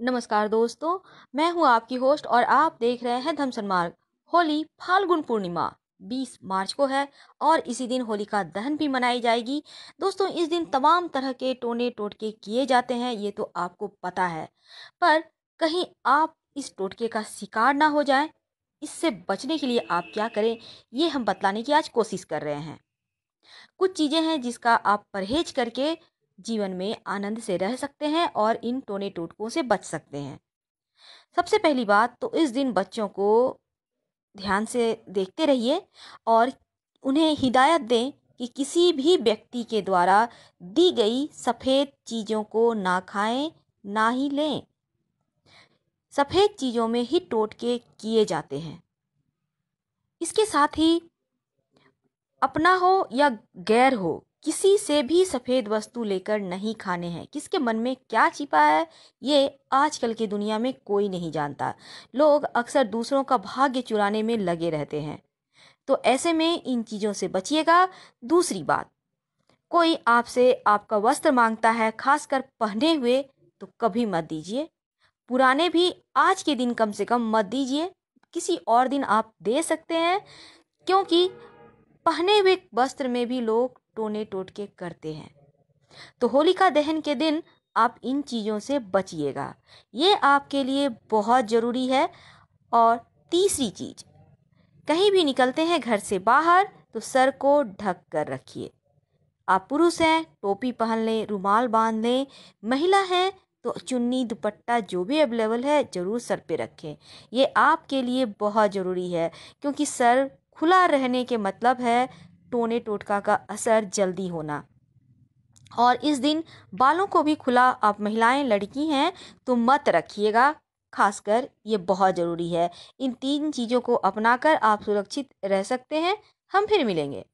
नमस्कार दोस्तों मैं हूं आपकी होस्ट और आप देख रहे हैं धमसन मार्ग होली फाल्गुन पूर्णिमा 20 मार्च को है और इसी दिन होलिका दहन भी मनाई जाएगी दोस्तों इस दिन तमाम तरह के टोने टोटके किए जाते हैं ये तो आपको पता है पर कहीं आप इस टोटके का शिकार ना हो जाए इससे बचने के लिए आप क्या करें ये हम बतलाने की आज कोशिश कर रहे हैं कुछ चीज़ें हैं जिसका आप परहेज करके जीवन में आनंद से रह सकते हैं और इन टोने टोटकों से बच सकते हैं सबसे पहली बात तो इस दिन बच्चों को ध्यान से देखते रहिए और उन्हें हिदायत दें कि किसी भी व्यक्ति के द्वारा दी गई सफ़ेद चीज़ों को ना खाएं ना ही लें सफ़ेद चीज़ों में ही टोटके किए जाते हैं इसके साथ ही अपना हो या गैर हो किसी से भी सफ़ेद वस्तु लेकर नहीं खाने हैं किसके मन में क्या छिपा है ये आजकल की दुनिया में कोई नहीं जानता लोग अक्सर दूसरों का भाग्य चुराने में लगे रहते हैं तो ऐसे में इन चीज़ों से बचिएगा दूसरी बात कोई आपसे आपका वस्त्र मांगता है खासकर पहने हुए तो कभी मत दीजिए पुराने भी आज के दिन कम से कम मत दीजिए किसी और दिन आप दे सकते हैं क्योंकि पहने हुए वस्त्र में भी लोग टोने टोटके करते हैं तो होलिका दहन के दिन आप इन चीज़ों से बचिएगा ये आपके लिए बहुत ज़रूरी है और तीसरी चीज़ कहीं भी निकलते हैं घर से बाहर तो सर को ढक कर रखिए आप पुरुष हैं टोपी पहन लें रुमाल बांध लें महिला हैं तो चुन्नी दुपट्टा जो भी अवेलेबल है ज़रूर सर पे रखें ये आपके लिए बहुत ज़रूरी है क्योंकि सर खुला रहने के मतलब है टोने टोटका का असर जल्दी होना और इस दिन बालों को भी खुला आप महिलाएं लड़की हैं तो मत रखिएगा खासकर ये बहुत ज़रूरी है इन तीन चीज़ों को अपनाकर आप सुरक्षित रह सकते हैं हम फिर मिलेंगे